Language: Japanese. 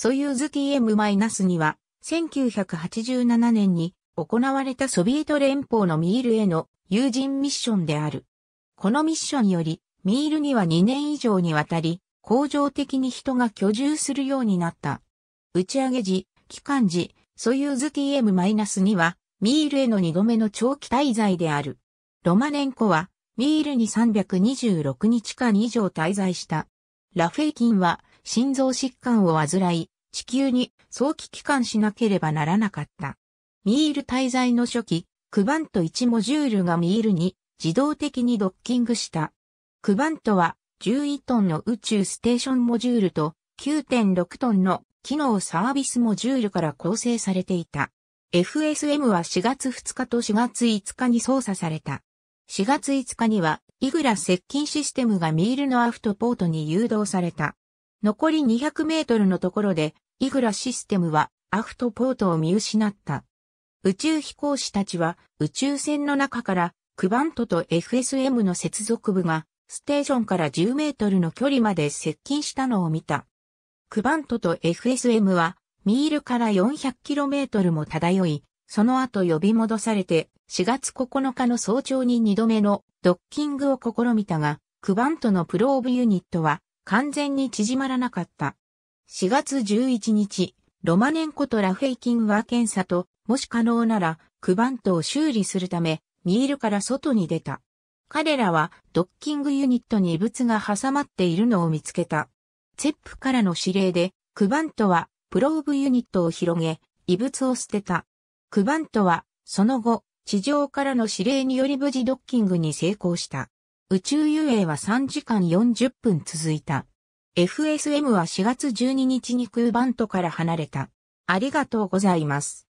ソユーズ TM-2 は、1987年に行われたソビエト連邦のミールへの友人ミッションである。このミッションより、ミールには2年以上にわたり、恒常的に人が居住するようになった。打ち上げ時、期間時、ソユーズ TM-2 は、ミールへの2度目の長期滞在である。ロマネンコは、ミールに326日間以上滞在した。ラフェイキンは、心臓疾患を患い、地球に早期帰還しなければならなかった。ミール滞在の初期、クバント1モジュールがミールに自動的にドッキングした。クバントは11トンの宇宙ステーションモジュールと9.6トンの機能サービスモジュールから構成されていた。FSM は4月2日と4月5日に操作された。4月5日には、イグラ接近システムがミールのアフトポートに誘導された。残り200メートルのところで、イグラシステムはアフトポートを見失った。宇宙飛行士たちは宇宙船の中からクバントと FSM の接続部がステーションから10メートルの距離まで接近したのを見た。クバントと FSM はミールから4 0 0トルも漂い、その後呼び戻されて4月9日の早朝に2度目のドッキングを試みたが、クバントのプローブユニットは完全に縮まらなかった。4月11日、ロマネンコとラフェイキグは検査と、もし可能なら、クバントを修理するため、ミールから外に出た。彼らは、ドッキングユニットに異物が挟まっているのを見つけた。ェップからの指令で、クバントは、プローブユニットを広げ、異物を捨てた。クバントは、その後、地上からの指令により無事ドッキングに成功した。宇宙遊泳は3時間40分続いた。FSM は4月12日に空バントから離れた。ありがとうございます。